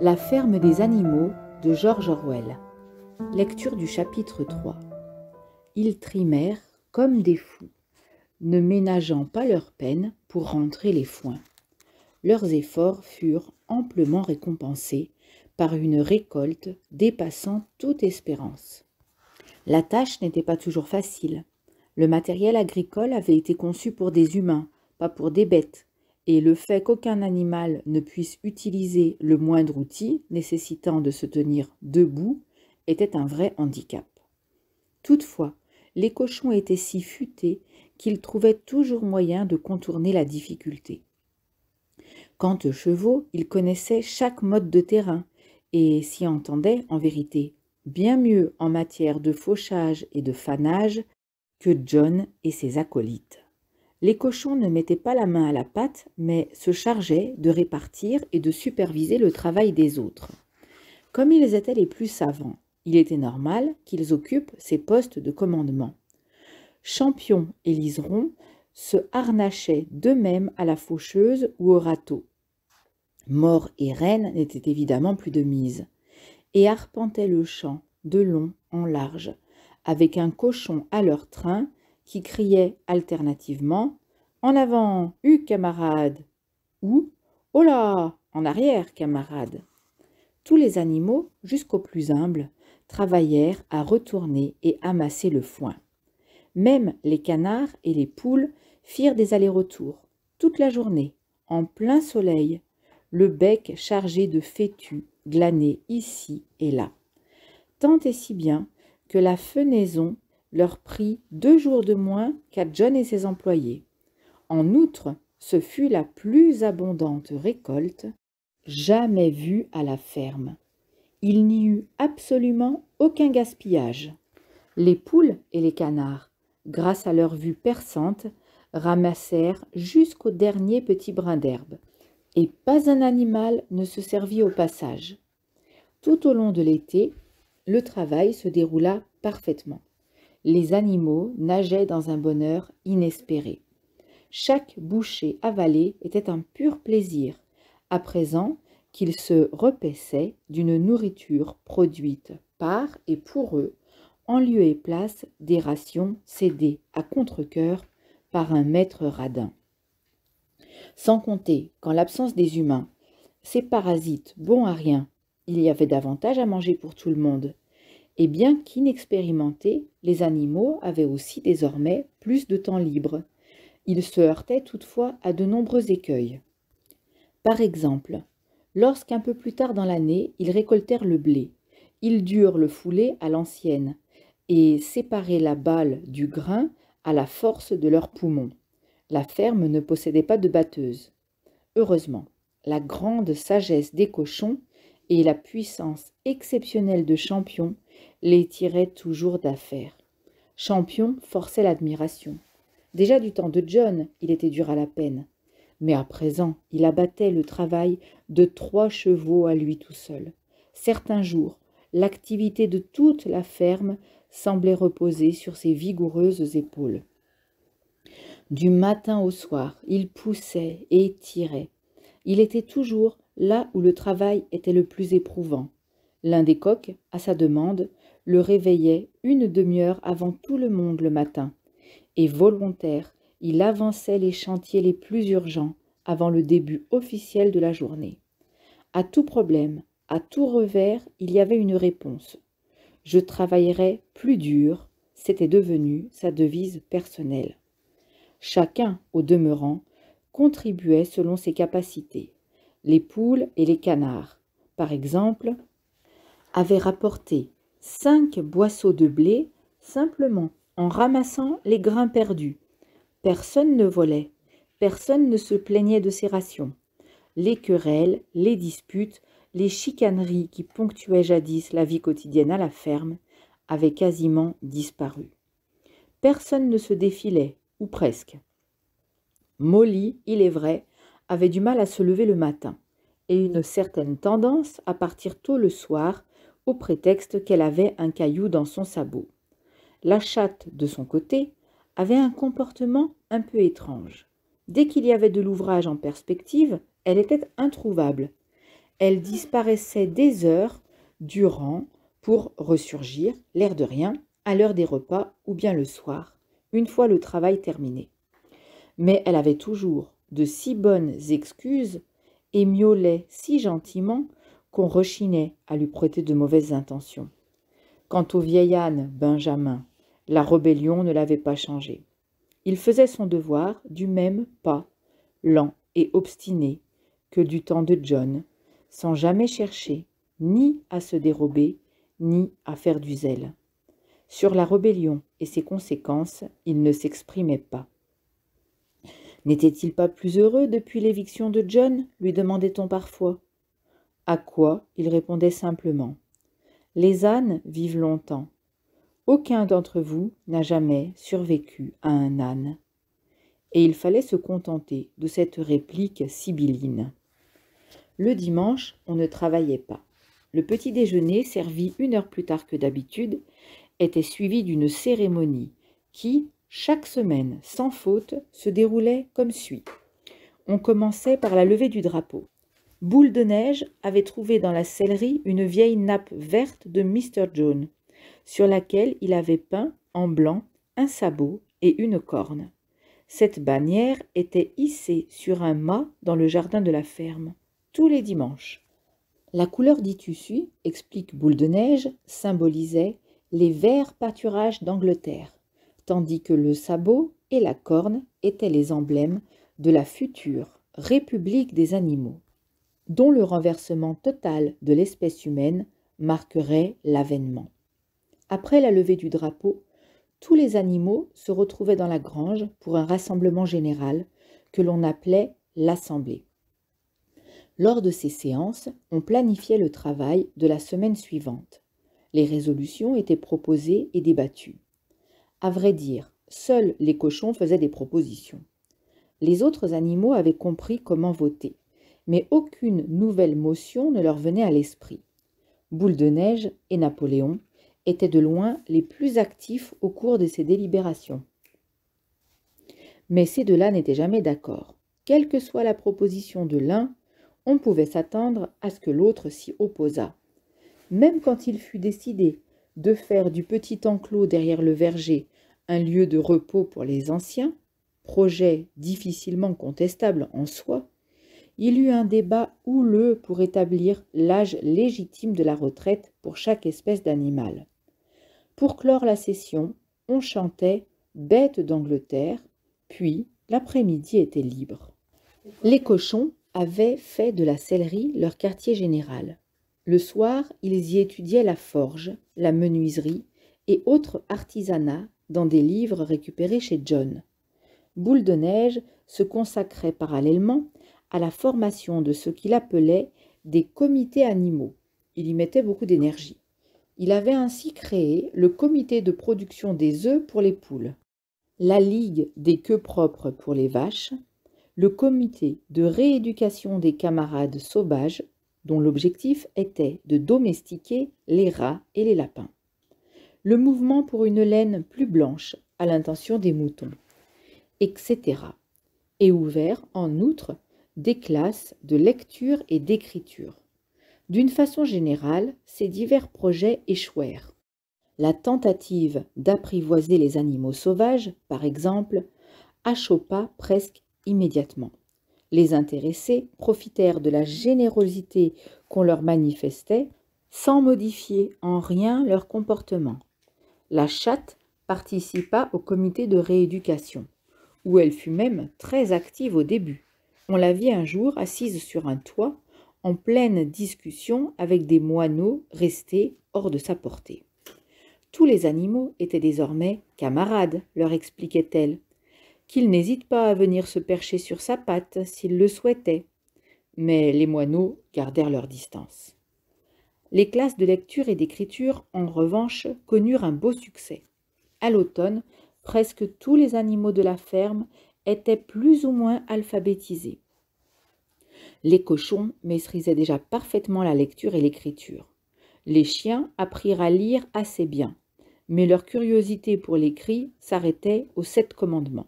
La ferme des animaux de George Orwell. Lecture du chapitre 3. Ils trimèrent comme des fous, ne ménageant pas leur peine pour rentrer les foins. Leurs efforts furent amplement récompensés par une récolte dépassant toute espérance. La tâche n'était pas toujours facile, le matériel agricole avait été conçu pour des humains, pas pour des bêtes, et le fait qu'aucun animal ne puisse utiliser le moindre outil nécessitant de se tenir debout était un vrai handicap. Toutefois, les cochons étaient si futés qu'ils trouvaient toujours moyen de contourner la difficulté. Quant aux chevaux, ils connaissaient chaque mode de terrain et s'y entendaient, en vérité, bien mieux en matière de fauchage et de fanage que John et ses acolytes. Les cochons ne mettaient pas la main à la pâte, mais se chargeaient de répartir et de superviser le travail des autres. Comme ils étaient les plus savants, il était normal qu'ils occupent ces postes de commandement. Champion et Liseron se harnachaient d'eux-mêmes à la faucheuse ou au râteau. Mort et reine n'étaient évidemment plus de mise, et arpentaient le champ de long en large, avec un cochon à leur train qui criait alternativement En avant, U camarade ou Oh En arrière, camarade Tous les animaux, jusqu'aux plus humbles, travaillèrent à retourner et amasser le foin. Même les canards et les poules firent des allers-retours, toute la journée, en plein soleil, le bec chargé de fétus glané ici et là. Tant et si bien que la fenaison leur prit deux jours de moins qu'à John et ses employés. En outre, ce fut la plus abondante récolte jamais vue à la ferme. Il n'y eut absolument aucun gaspillage. Les poules et les canards, grâce à leur vue perçante, ramassèrent jusqu'au dernier petit brin d'herbe, et pas un animal ne se servit au passage. Tout au long de l'été, le travail se déroula parfaitement. Les animaux nageaient dans un bonheur inespéré. Chaque bouchée avalée était un pur plaisir, à présent qu'ils se repaissaient d'une nourriture produite par et pour eux, en lieu et place des rations cédées à contre-coeur par un maître radin. Sans compter qu'en l'absence des humains, ces parasites bons à rien il y avait davantage à manger pour tout le monde. Et bien qu'inexpérimentés, les animaux avaient aussi désormais plus de temps libre. Ils se heurtaient toutefois à de nombreux écueils. Par exemple, lorsqu'un peu plus tard dans l'année, ils récoltèrent le blé, ils durent le fouler à l'ancienne et séparer la balle du grain à la force de leurs poumons. La ferme ne possédait pas de batteuse. Heureusement, la grande sagesse des cochons et la puissance exceptionnelle de Champion les tirait toujours d'affaire. Champion forçait l'admiration. Déjà du temps de John, il était dur à la peine. Mais à présent, il abattait le travail de trois chevaux à lui tout seul. Certains jours, l'activité de toute la ferme semblait reposer sur ses vigoureuses épaules. Du matin au soir, il poussait et tirait. Il était toujours là où le travail était le plus éprouvant. L'un des coqs, à sa demande, le réveillait une demi-heure avant tout le monde le matin. Et volontaire, il avançait les chantiers les plus urgents avant le début officiel de la journée. À tout problème, à tout revers, il y avait une réponse. Je travaillerai plus dur, c'était devenu sa devise personnelle. Chacun, au demeurant, contribuait selon ses capacités les poules et les canards, par exemple, avaient rapporté cinq boisseaux de blé simplement en ramassant les grains perdus. Personne ne volait, personne ne se plaignait de ces rations. Les querelles, les disputes, les chicaneries qui ponctuaient jadis la vie quotidienne à la ferme avaient quasiment disparu. Personne ne se défilait, ou presque. Molly, il est vrai, avait du mal à se lever le matin, et une certaine tendance à partir tôt le soir, au prétexte qu'elle avait un caillou dans son sabot. La chatte, de son côté, avait un comportement un peu étrange. Dès qu'il y avait de l'ouvrage en perspective, elle était introuvable. Elle disparaissait des heures durant pour ressurgir, l'air de rien, à l'heure des repas ou bien le soir, une fois le travail terminé. Mais elle avait toujours, de si bonnes excuses et miaulait si gentiment qu'on rechinait à lui prêter de mauvaises intentions. Quant au vieil âne Benjamin, la rébellion ne l'avait pas changé. Il faisait son devoir du même pas, lent et obstiné, que du temps de John, sans jamais chercher ni à se dérober, ni à faire du zèle. Sur la rébellion et ses conséquences, il ne s'exprimait pas. N'était-il pas plus heureux depuis l'éviction de John lui demandait-on parfois. À quoi il répondait simplement Les ânes vivent longtemps. Aucun d'entre vous n'a jamais survécu à un âne. Et il fallait se contenter de cette réplique sibylline. Le dimanche, on ne travaillait pas. Le petit déjeuner, servi une heure plus tard que d'habitude, était suivi d'une cérémonie qui, chaque semaine, sans faute, se déroulait comme suit. On commençait par la levée du drapeau. Boule de neige avait trouvé dans la sellerie une vieille nappe verte de Mr. John, sur laquelle il avait peint, en blanc, un sabot et une corne. Cette bannière était hissée sur un mât dans le jardin de la ferme, tous les dimanches. La couleur du tissu, explique Boule de Neige, symbolisait les verts pâturages d'Angleterre, tandis que le sabot et la corne étaient les emblèmes de la future République des animaux, dont le renversement total de l'espèce humaine marquerait l'avènement. Après la levée du drapeau, tous les animaux se retrouvaient dans la grange pour un rassemblement général que l'on appelait l'assemblée. Lors de ces séances, on planifiait le travail de la semaine suivante. Les résolutions étaient proposées et débattues. À vrai dire, seuls les cochons faisaient des propositions. Les autres animaux avaient compris comment voter, mais aucune nouvelle motion ne leur venait à l'esprit. Boule de neige et Napoléon étaient de loin les plus actifs au cours de ces délibérations. Mais ces deux-là n'étaient jamais d'accord. Quelle que soit la proposition de l'un, on pouvait s'attendre à ce que l'autre s'y opposât. Même quand il fut décidé de faire du petit enclos derrière le verger un lieu de repos pour les anciens, projet difficilement contestable en soi, il eut un débat houleux pour établir l'âge légitime de la retraite pour chaque espèce d'animal. Pour clore la session, on chantait Bête d'Angleterre, puis l'après-midi était libre. Les cochons avaient fait de la sellerie leur quartier général. Le soir, ils y étudiaient la forge, la menuiserie et autres artisanats dans des livres récupérés chez John. Boule de neige se consacrait parallèlement à la formation de ce qu'il appelait des comités animaux. Il y mettait beaucoup d'énergie. Il avait ainsi créé le comité de production des œufs pour les poules, la ligue des queues propres pour les vaches, le comité de rééducation des camarades sauvages, dont l'objectif était de domestiquer les rats et les lapins le mouvement pour une laine plus blanche à l'intention des moutons, etc. Et ouvert, en outre, des classes de lecture et d'écriture. D'une façon générale, ces divers projets échouèrent. La tentative d'apprivoiser les animaux sauvages, par exemple, achopa presque immédiatement. Les intéressés profitèrent de la générosité qu'on leur manifestait sans modifier en rien leur comportement la chatte participa au comité de rééducation, où elle fut même très active au début. On la vit un jour assise sur un toit, en pleine discussion avec des moineaux restés hors de sa portée. Tous les animaux étaient désormais camarades, leur expliquait-elle, qu'ils n'hésitent pas à venir se percher sur sa patte s'ils le souhaitaient. Mais les moineaux gardèrent leur distance. Les classes de lecture et d'écriture, en revanche, connurent un beau succès. À l'automne, presque tous les animaux de la ferme étaient plus ou moins alphabétisés. Les cochons maîtrisaient déjà parfaitement la lecture et l'écriture. Les chiens apprirent à lire assez bien, mais leur curiosité pour l'écrit s'arrêtait aux sept commandements.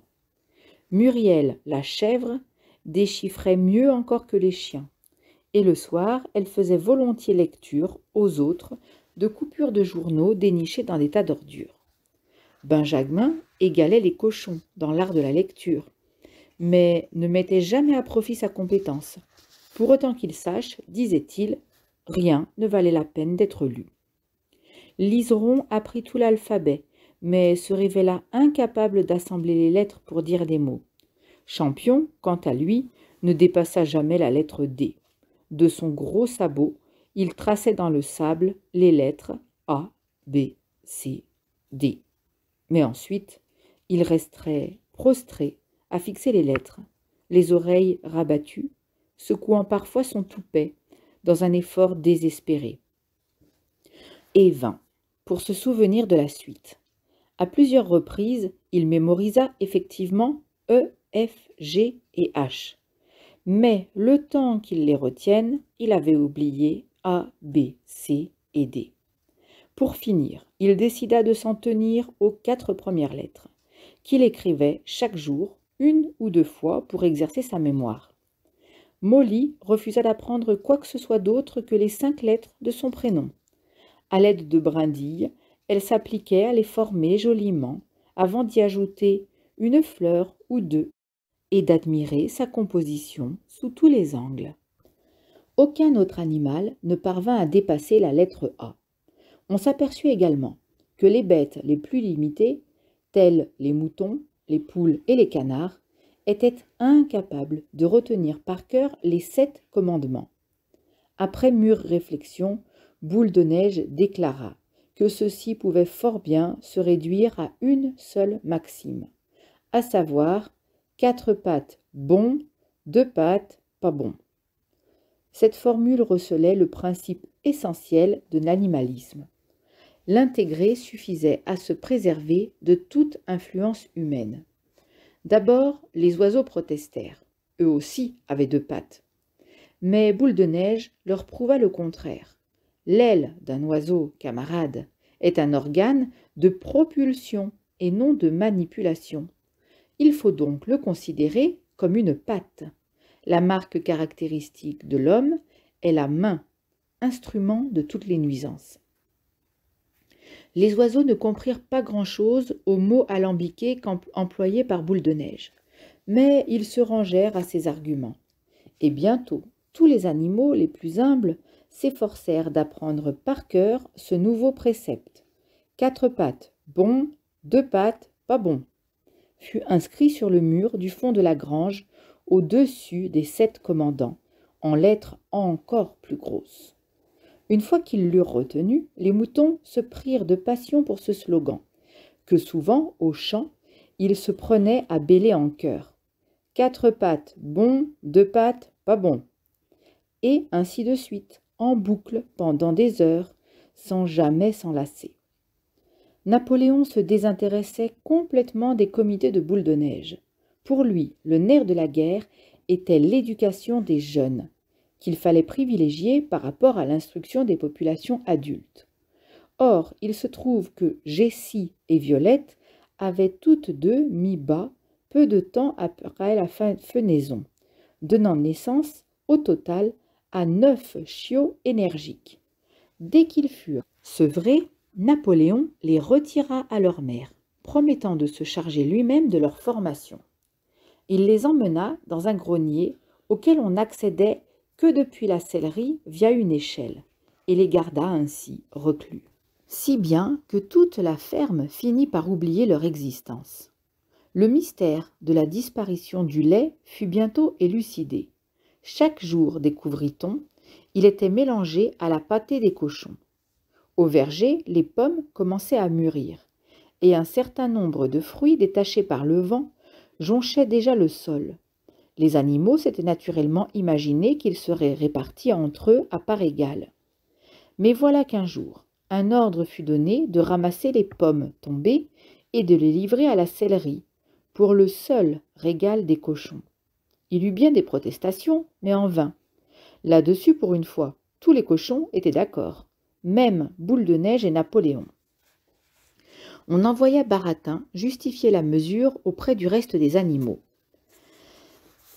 Muriel, la chèvre, déchiffrait mieux encore que les chiens et le soir, elle faisait volontiers lecture aux autres de coupures de journaux dénichées dans des tas d'ordures. Benjamin égalait les cochons dans l'art de la lecture, mais ne mettait jamais à profit sa compétence. Pour autant qu'il sache, disait-il, rien ne valait la peine d'être lu. Liseron apprit tout l'alphabet, mais se révéla incapable d'assembler les lettres pour dire des mots. Champion, quant à lui, ne dépassa jamais la lettre D de son gros sabot, il traçait dans le sable les lettres A, B, C, D. Mais ensuite, il resterait prostré à fixer les lettres, les oreilles rabattues, secouant parfois son toupet dans un effort désespéré. Et vint, pour se souvenir de la suite. À plusieurs reprises, il mémorisa effectivement E, F, G et H mais le temps qu'il les retienne, il avait oublié A, B, C et D. Pour finir, il décida de s'en tenir aux quatre premières lettres, qu'il écrivait chaque jour, une ou deux fois, pour exercer sa mémoire. Molly refusa d'apprendre quoi que ce soit d'autre que les cinq lettres de son prénom. À l'aide de brindilles, elle s'appliquait à les former joliment, avant d'y ajouter une fleur ou deux d'admirer sa composition sous tous les angles. Aucun autre animal ne parvint à dépasser la lettre A. On s'aperçut également que les bêtes les plus limitées, telles les moutons, les poules et les canards, étaient incapables de retenir par cœur les sept commandements. Après mûre réflexion, Boule de Neige déclara que ceux pouvait fort bien se réduire à une seule maxime, à savoir Quatre pattes bon, deux pattes pas bon. Cette formule recelait le principe essentiel de l'animalisme. L'intégrer suffisait à se préserver de toute influence humaine. D'abord, les oiseaux protestèrent. Eux aussi avaient deux pattes. Mais Boule de Neige leur prouva le contraire. L'aile d'un oiseau, camarade, est un organe de propulsion et non de manipulation. Il faut donc le considérer comme une patte. La marque caractéristique de l'homme est la main, instrument de toutes les nuisances. Les oiseaux ne comprirent pas grand-chose aux mots alambiqués employés par Boule de Neige, mais ils se rangèrent à ses arguments. Et bientôt, tous les animaux les plus humbles s'efforcèrent d'apprendre par cœur ce nouveau précepte. Quatre pattes, bon, deux pattes, pas bon fut inscrit sur le mur du fond de la grange, au-dessus des sept commandants, en lettres encore plus grosses. Une fois qu'ils l'eurent retenu, les moutons se prirent de passion pour ce slogan, que souvent, au chant, ils se prenaient à bêler en chœur. Quatre pattes, bon, deux pattes, pas bon. Et ainsi de suite, en boucle pendant des heures, sans jamais s'enlacer. Napoléon se désintéressait complètement des comités de boule de neige. Pour lui, le nerf de la guerre était l'éducation des jeunes, qu'il fallait privilégier par rapport à l'instruction des populations adultes. Or, il se trouve que Jessie et Violette avaient toutes deux mis bas peu de temps après la fenaison, donnant naissance, au total, à neuf chiots énergiques. Dès qu'ils furent sevrés, Napoléon les retira à leur mère, promettant de se charger lui-même de leur formation. Il les emmena dans un grenier auquel on n'accédait que depuis la sellerie via une échelle, et les garda ainsi reclus. Si bien que toute la ferme finit par oublier leur existence. Le mystère de la disparition du lait fut bientôt élucidé. Chaque jour, découvrit-on, il était mélangé à la pâtée des cochons. Au verger, les pommes commençaient à mûrir, et un certain nombre de fruits détachés par le vent jonchaient déjà le sol. Les animaux s'étaient naturellement imaginé qu'ils seraient répartis entre eux à part égale. Mais voilà qu'un jour, un ordre fut donné de ramasser les pommes tombées et de les livrer à la sellerie, pour le seul régal des cochons. Il eut bien des protestations, mais en vain. Là-dessus, pour une fois, tous les cochons étaient d'accord même Boule de Neige et Napoléon. On envoya Baratin justifier la mesure auprès du reste des animaux.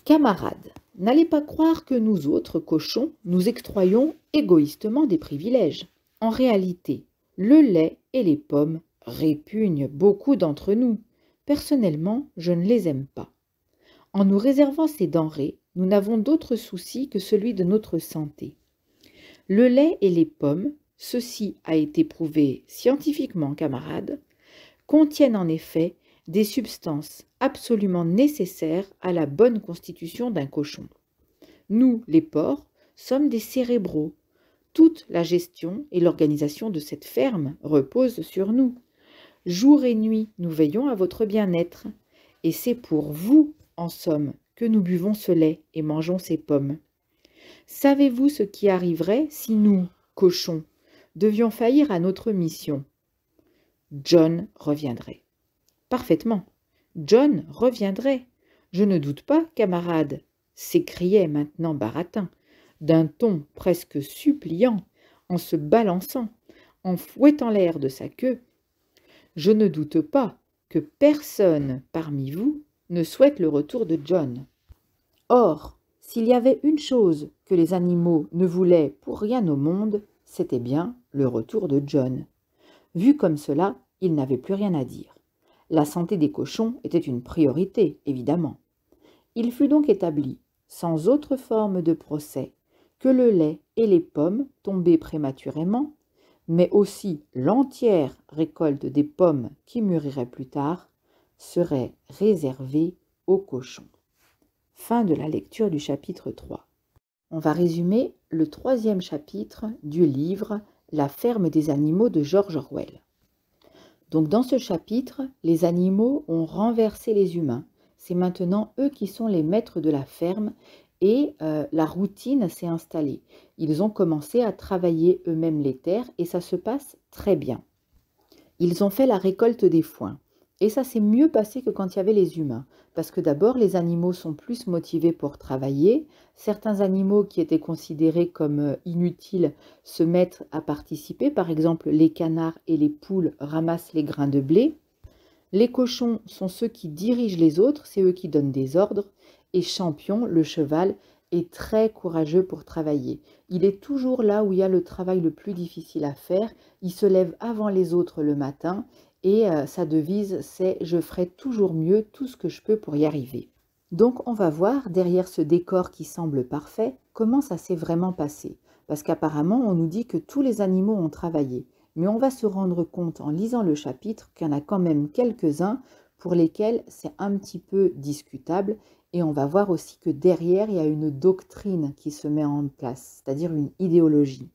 Camarades, n'allez pas croire que nous autres, cochons, nous extroyons égoïstement des privilèges. En réalité, le lait et les pommes répugnent beaucoup d'entre nous. Personnellement, je ne les aime pas. En nous réservant ces denrées, nous n'avons d'autre souci que celui de notre santé. Le lait et les pommes ceci a été prouvé scientifiquement, camarades, contiennent en effet des substances absolument nécessaires à la bonne constitution d'un cochon. Nous, les porcs, sommes des cérébraux. Toute la gestion et l'organisation de cette ferme reposent sur nous. Jour et nuit, nous veillons à votre bien-être. Et c'est pour vous, en somme, que nous buvons ce lait et mangeons ces pommes. Savez-vous ce qui arriverait si nous, cochons, devions faillir à notre mission, John reviendrait. Parfaitement. John reviendrait. Je ne doute pas, camarade, s'écriait maintenant Baratin, d'un ton presque suppliant, en se balançant, en fouettant l'air de sa queue. Je ne doute pas que personne parmi vous ne souhaite le retour de John. Or, s'il y avait une chose que les animaux ne voulaient pour rien au monde, c'était bien le retour de John. Vu comme cela, il n'avait plus rien à dire. La santé des cochons était une priorité, évidemment. Il fut donc établi, sans autre forme de procès, que le lait et les pommes tombées prématurément, mais aussi l'entière récolte des pommes qui mûriraient plus tard, seraient réservées aux cochons. Fin de la lecture du chapitre 3. On va résumer le troisième chapitre du livre la ferme des animaux de George Orwell. Donc dans ce chapitre, les animaux ont renversé les humains. C'est maintenant eux qui sont les maîtres de la ferme et euh, la routine s'est installée. Ils ont commencé à travailler eux-mêmes les terres et ça se passe très bien. Ils ont fait la récolte des foins. Et ça s'est mieux passé que quand il y avait les humains, parce que d'abord les animaux sont plus motivés pour travailler, certains animaux qui étaient considérés comme euh, inutiles se mettent à participer, par exemple les canards et les poules ramassent les grains de blé, les cochons sont ceux qui dirigent les autres, c'est eux qui donnent des ordres, et Champion, le cheval, est très courageux pour travailler. Il est toujours là où il y a le travail le plus difficile à faire, il se lève avant les autres le matin et euh, sa devise c'est je ferai toujours mieux tout ce que je peux pour y arriver. Donc on va voir derrière ce décor qui semble parfait comment ça s'est vraiment passé. Parce qu'apparemment on nous dit que tous les animaux ont travaillé, mais on va se rendre compte en lisant le chapitre qu'il y en a quand même quelques-uns pour lesquels c'est un petit peu discutable et on va voir aussi que derrière il y a une doctrine qui se met en place, c'est-à-dire une idéologie.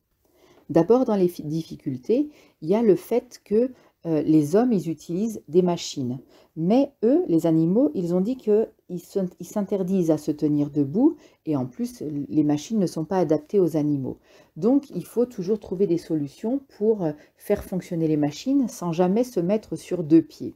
D'abord, dans les difficultés, il y a le fait que euh, les hommes, ils utilisent des machines. Mais eux, les animaux, ils ont dit qu'ils s'interdisent à se tenir debout et en plus, les machines ne sont pas adaptées aux animaux. Donc, il faut toujours trouver des solutions pour euh, faire fonctionner les machines sans jamais se mettre sur deux pieds.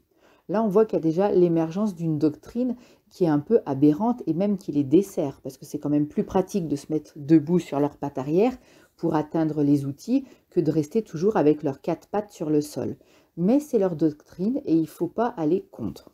Là, on voit qu'il y a déjà l'émergence d'une doctrine qui est un peu aberrante et même qui les dessert, parce que c'est quand même plus pratique de se mettre debout sur leurs pattes arrière pour atteindre les outils que de rester toujours avec leurs quatre pattes sur le sol mais c'est leur doctrine et il ne faut pas aller contre.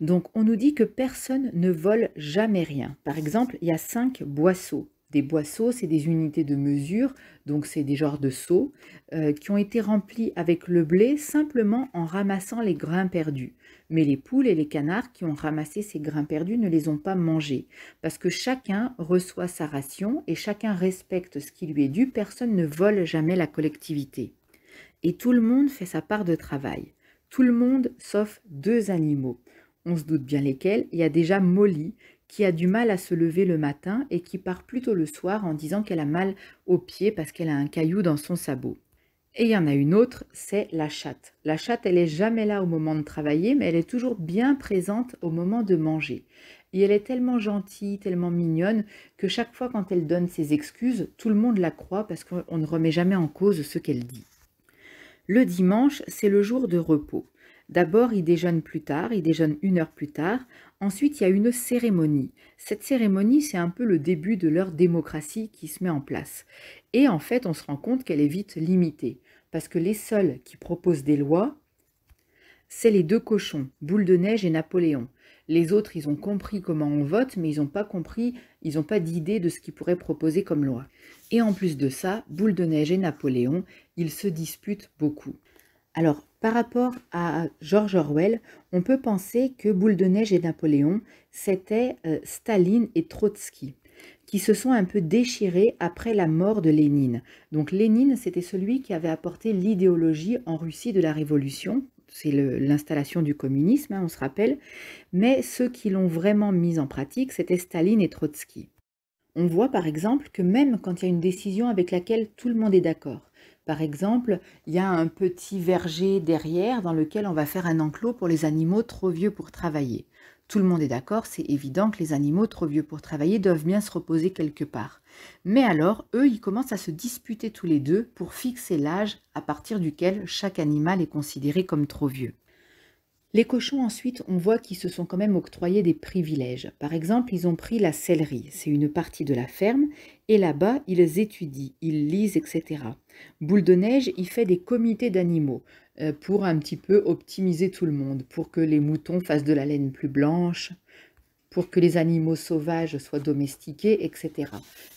Donc on nous dit que personne ne vole jamais rien. Par exemple, il y a cinq boisseaux. Des boisseaux, c'est des unités de mesure, donc c'est des genres de seaux, euh, qui ont été remplis avec le blé simplement en ramassant les grains perdus. Mais les poules et les canards qui ont ramassé ces grains perdus ne les ont pas mangés, parce que chacun reçoit sa ration et chacun respecte ce qui lui est dû, personne ne vole jamais la collectivité. Et tout le monde fait sa part de travail. Tout le monde sauf deux animaux. On se doute bien lesquels. Il y a déjà Molly qui a du mal à se lever le matin et qui part plutôt le soir en disant qu'elle a mal aux pieds parce qu'elle a un caillou dans son sabot. Et il y en a une autre, c'est la chatte. La chatte, elle est jamais là au moment de travailler, mais elle est toujours bien présente au moment de manger. Et elle est tellement gentille, tellement mignonne, que chaque fois quand elle donne ses excuses, tout le monde la croit parce qu'on ne remet jamais en cause ce qu'elle dit. Le dimanche, c'est le jour de repos. D'abord, ils déjeunent plus tard, ils déjeunent une heure plus tard. Ensuite, il y a une cérémonie. Cette cérémonie, c'est un peu le début de leur démocratie qui se met en place. Et en fait, on se rend compte qu'elle est vite limitée, parce que les seuls qui proposent des lois, c'est les deux cochons, Boule de Neige et Napoléon. Les autres, ils ont compris comment on vote, mais ils n'ont pas compris, ils n'ont pas d'idée de ce qu'ils pourraient proposer comme loi. Et en plus de ça, Boule de Neige et Napoléon, ils se disputent beaucoup. Alors, par rapport à George Orwell, on peut penser que Boule de Neige et Napoléon, c'était euh, Staline et Trotsky qui se sont un peu déchirés après la mort de Lénine. Donc Lénine, c'était celui qui avait apporté l'idéologie en Russie de la Révolution, c'est l'installation du communisme, hein, on se rappelle, mais ceux qui l'ont vraiment mise en pratique, c'était Staline et Trotsky. On voit par exemple que même quand il y a une décision avec laquelle tout le monde est d'accord, par exemple, il y a un petit verger derrière dans lequel on va faire un enclos pour les animaux trop vieux pour travailler. Tout le monde est d'accord, c'est évident que les animaux trop vieux pour travailler doivent bien se reposer quelque part. Mais alors, eux, ils commencent à se disputer tous les deux pour fixer l'âge à partir duquel chaque animal est considéré comme trop vieux. Les cochons, ensuite, on voit qu'ils se sont quand même octroyés des privilèges. Par exemple, ils ont pris la sellerie, c'est une partie de la ferme, et là-bas, ils étudient, ils lisent, etc. Boule de neige, il fait des comités d'animaux euh, pour un petit peu optimiser tout le monde, pour que les moutons fassent de la laine plus blanche, pour que les animaux sauvages soient domestiqués, etc.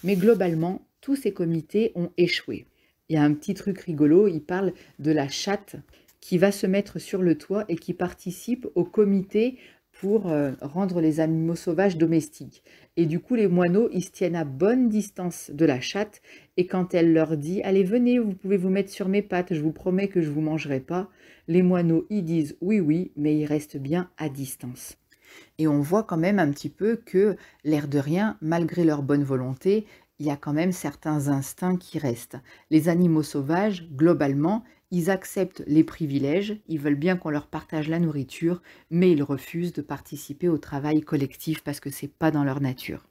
Mais globalement, tous ces comités ont échoué. Il y a un petit truc rigolo, il parle de la chatte qui va se mettre sur le toit et qui participe au comité pour euh, rendre les animaux sauvages domestiques. Et du coup, les moineaux, ils se tiennent à bonne distance de la chatte, et quand elle leur dit « Allez, venez, vous pouvez vous mettre sur mes pattes, je vous promets que je ne vous mangerai pas », les moineaux, ils disent « Oui, oui », mais ils restent bien à distance. Et on voit quand même un petit peu que, l'air de rien, malgré leur bonne volonté, il y a quand même certains instincts qui restent. Les animaux sauvages, globalement, ils acceptent les privilèges, ils veulent bien qu'on leur partage la nourriture, mais ils refusent de participer au travail collectif parce que c'est pas dans leur nature.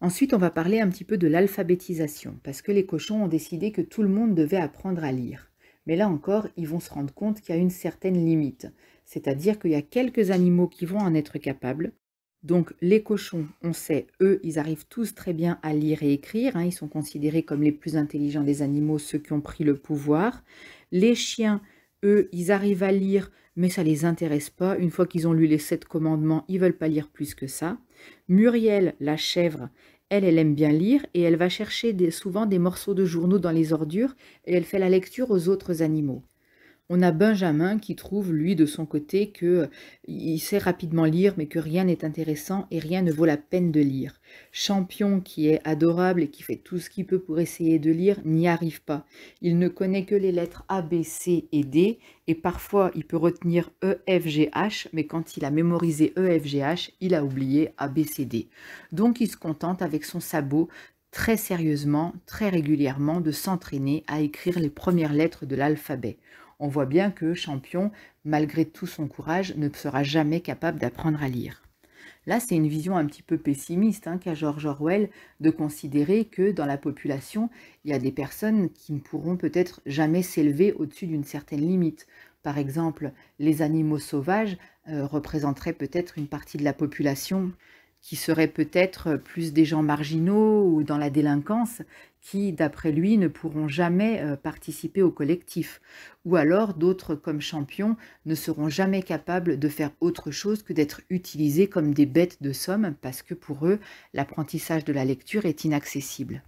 Ensuite, on va parler un petit peu de l'alphabétisation, parce que les cochons ont décidé que tout le monde devait apprendre à lire. Mais là encore, ils vont se rendre compte qu'il y a une certaine limite c'est-à-dire qu'il y a quelques animaux qui vont en être capables. Donc les cochons, on sait, eux, ils arrivent tous très bien à lire et écrire, hein. ils sont considérés comme les plus intelligents des animaux, ceux qui ont pris le pouvoir. Les chiens, eux, ils arrivent à lire, mais ça ne les intéresse pas. Une fois qu'ils ont lu les sept commandements, ils veulent pas lire plus que ça. Muriel, la chèvre, elle, elle aime bien lire et elle va chercher souvent des morceaux de journaux dans les ordures et elle fait la lecture aux autres animaux. On a Benjamin qui trouve, lui, de son côté, que euh, il sait rapidement lire, mais que rien n'est intéressant et rien ne vaut la peine de lire. Champion, qui est adorable et qui fait tout ce qu'il peut pour essayer de lire, n'y arrive pas. Il ne connaît que les lettres A, B, C et D, et parfois il peut retenir E, F, G, H, mais quand il a mémorisé E, F, G, H, il a oublié A, B, C, D. Donc il se contente avec son sabot très sérieusement, très régulièrement, de s'entraîner à écrire les premières lettres de l'alphabet on voit bien que Champion, malgré tout son courage, ne sera jamais capable d'apprendre à lire. Là, c'est une vision un petit peu pessimiste hein, qu'a George Orwell de considérer que dans la population, il y a des personnes qui ne pourront peut-être jamais s'élever au-dessus d'une certaine limite. Par exemple, les animaux sauvages euh, représenteraient peut-être une partie de la population qui seraient peut-être plus des gens marginaux ou dans la délinquance, qui, d'après lui, ne pourront jamais euh, participer au collectif. Ou alors d'autres, comme Champion ne seront jamais capables de faire autre chose que d'être utilisés comme des bêtes de somme, parce que pour eux, l'apprentissage de la lecture est inaccessible.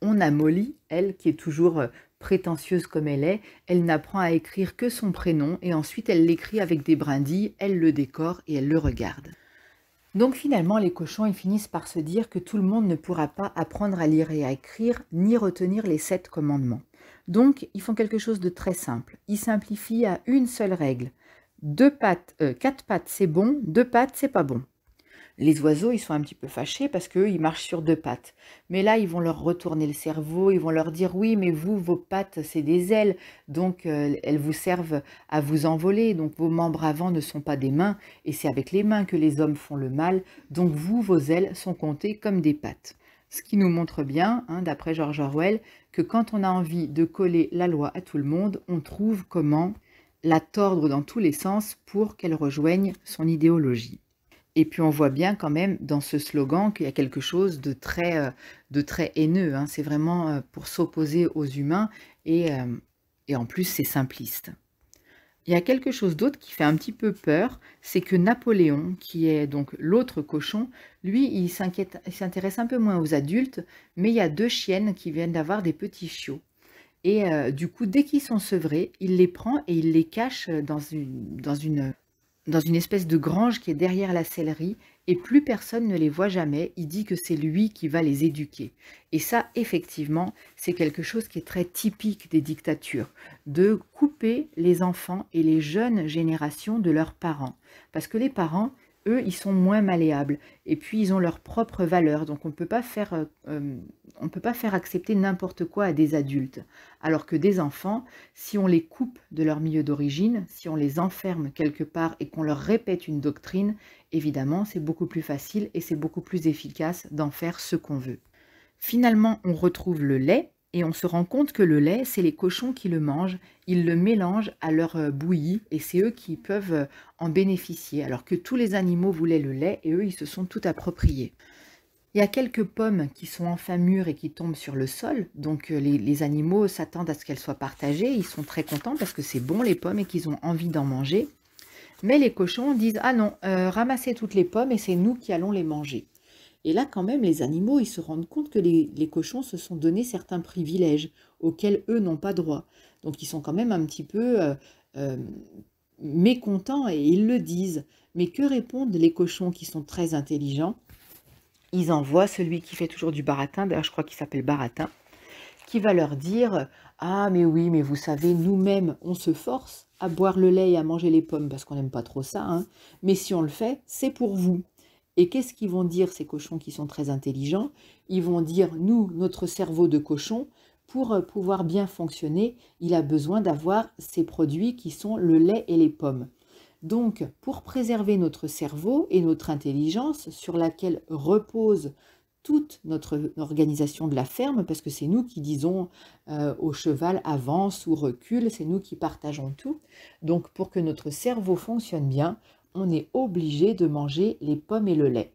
On a Molly, elle, qui est toujours euh, prétentieuse comme elle est, elle n'apprend à écrire que son prénom et ensuite elle l'écrit avec des brindilles, elle le décore et elle le regarde. Donc finalement, les cochons, ils finissent par se dire que tout le monde ne pourra pas apprendre à lire et à écrire, ni retenir les sept commandements. Donc, ils font quelque chose de très simple. Ils simplifient à une seule règle. Deux pattes, euh, quatre pattes, c'est bon, deux pattes, c'est pas bon les oiseaux, ils sont un petit peu fâchés parce qu'eux, ils marchent sur deux pattes. Mais là, ils vont leur retourner le cerveau, ils vont leur dire oui, mais vous, vos pattes, c'est des ailes, donc euh, elles vous servent à vous envoler, donc vos membres avant ne sont pas des mains, et c'est avec les mains que les hommes font le mal, donc vous, vos ailes sont comptées comme des pattes. Ce qui nous montre bien, hein, d'après George Orwell, que quand on a envie de coller la loi à tout le monde, on trouve comment la tordre dans tous les sens pour qu'elle rejoigne son idéologie. Et puis on voit bien quand même dans ce slogan qu'il y a quelque chose de très, euh, de très haineux. Hein. C'est vraiment euh, pour s'opposer aux humains euh, et, en plus c'est simpliste. Il y a quelque chose d'autre qui fait un petit peu peur, c'est que Napoléon, qui est donc l'autre cochon, lui, il s'intéresse un peu moins aux adultes, mais il y a deux chiennes qui viennent d'avoir des petits chiots. Et du coup, dès qu'ils sont sevrés, il les prend et il les cache dans une, dans une dans une espèce de grange qui est derrière la sellerie, et plus personne ne les voit jamais, il dit que c'est lui qui va les éduquer. Et ça, effectivement, c'est quelque chose qui est très typique des dictatures, de couper les enfants et les jeunes générations de leurs parents. Parce que les parents, eux, ils sont moins malléables. Et puis, ils ont leur propre valeur. Donc, on ne peut pas faire, euh, euh, on peut pas faire accepter n'importe quoi à des adultes. Alors que des enfants, si on les coupe de leur milieu d'origine, si on les enferme quelque part et qu'on leur répète une doctrine, évidemment, c'est beaucoup plus facile et c'est beaucoup plus efficace d'en faire ce qu'on veut. Finalement, on retrouve le lait et on se rend compte que le lait, c'est les cochons qui le mangent, ils le mélangent à leur euh, bouillie et c'est eux qui peuvent euh, en bénéficier, alors que tous les animaux voulaient le lait et eux, ils se sont tout appropriés. Il y a quelques pommes qui sont enfin mûres et qui tombent sur le sol, donc euh, les, animaux s'attendent à ce qu'elles soient partagées, ils sont très contents parce que c'est bon les pommes et qu'ils ont envie d'en manger. Mais les cochons disent « Ah non, ramassez toutes les pommes et c'est nous qui allons les manger ». Et là, quand même, les animaux, ils se rendent compte que les, cochons se sont donné certains privilèges auxquels eux n'ont pas droit. Donc, ils sont quand même un petit peu euh, euh, mécontents et ils le disent. Mais que répondent les cochons qui sont très intelligents Ils envoient celui qui fait toujours du baratin, d'ailleurs, je crois qu'il s'appelle baratin, qui va leur dire Ah, mais oui, mais vous savez, nous-mêmes, on se force à boire le lait et à manger les pommes parce qu'on n'aime pas trop ça, hein. mais si on le fait, c'est pour vous. Et qu'est-ce qu'ils vont dire, ces cochons qui sont très intelligents Ils vont dire, nous, notre cerveau de cochon, pour euh, pouvoir bien fonctionner, il a besoin d'avoir ces produits qui sont le lait et les pommes. Donc, pour préserver notre cerveau et notre intelligence sur laquelle repose toute notre organisation de la ferme, parce que c'est nous qui disons euh, au cheval avance ou recule, c'est nous qui partageons tout. Donc pour que notre cerveau fonctionne bien, on est obligé de manger les pommes et le lait.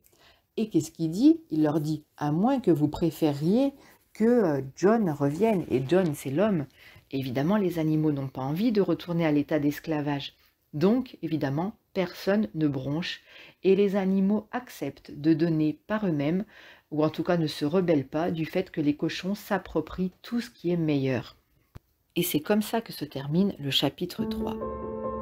Et qu'est-ce qu'il dit Il leur dit, à moins que vous préfériez que euh, John revienne, et John c'est l'homme, évidemment les animaux n'ont pas envie de retourner à l'état d'esclavage. Donc, évidemment, personne ne bronche, et les animaux acceptent de donner par eux-mêmes, ou en tout cas ne se rebellent pas du fait que les cochons s'approprient tout ce qui est meilleur. Et c'est comme ça que se termine le chapitre 3.